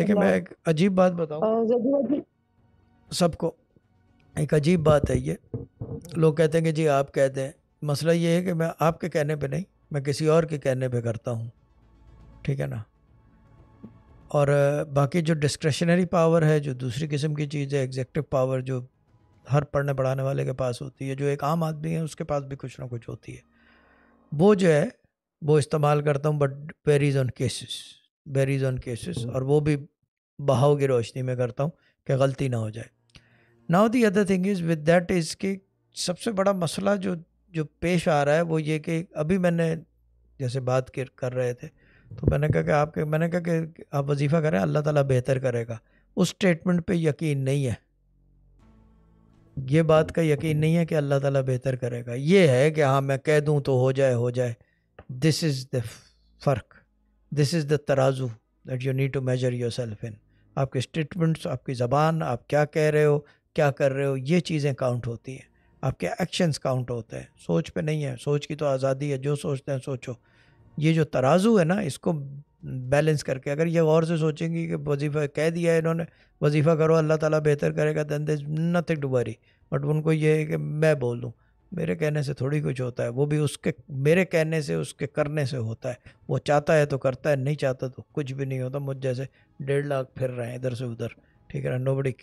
देखिए मैं एक अजीब बात बताऊँ सबको एक अजीब बात है ये लोग कहते हैं कि जी आप कहते हैं मसला ये है कि मैं आपके कहने पे नहीं मैं किसी और के कहने पे करता हूँ ठीक है ना और बाकी जो डिस्क्रेशनरी पावर है जो दूसरी किस्म की चीज़ है एग्जेक्टिव पावर जो हर पढ़ने पढ़ाने वाले के पास होती है जो एक आम आदमी है उसके पास भी कुछ ना कुछ होती है वो जो है वो इस्तेमाल करता हूँ but varies on cases varies on cases और वो भी बहाव की रोशनी में करता हूँ कि गलती ना हो जाए now the other thing is with that is कि सबसे बड़ा मसला जो जो पेश आ रहा है वो ये कि अभी मैंने जैसे बात कर रहे थे तो मैंने कहा कि आपके मैंने कहा कि आप वजीफ़ा करें अल्लाह ताला बेहतर करेगा उस स्टेटमेंट पे यकीन नहीं है ये बात का यकीन नहीं है कि अल्लाह ताला बेहतर करेगा ये है कि हाँ मैं कह दूँ तो हो जाए हो जाए दिस इज़ द फ़र्क दिस इज़ द तराजू that you need to measure your self आपके स्टेटमेंट्स आपकी ज़बान आप क्या कह रहे हो क्या कर रहे हो ये चीज़ें काउंट होती हैं आपके एक्शंस काउंट होते हैं सोच पे नहीं है सोच की तो आज़ादी है जो सोचते हैं सोचो ये जो तराजू है ना इसको बैलेंस करके अगर ये गौर से सोचेंगी कि वजीफ़ा कह दिया है इन्होंने वजीफ़ा करो अल्लाह ताला बेहतर करेगा than they nothing to worry but उनको ये है कि मैं बोल दूँ मेरे कहने से थोड़ी कुछ होता है वो भी उसके मेरे कहने से उसके करने से होता है वो चाहता है तो करता है नहीं चाहता तो कुछ भी नहीं होता मुझ जैसे डेढ़ लाख फिर रहे हैं इधर से उधर ठीक है नो बड़ी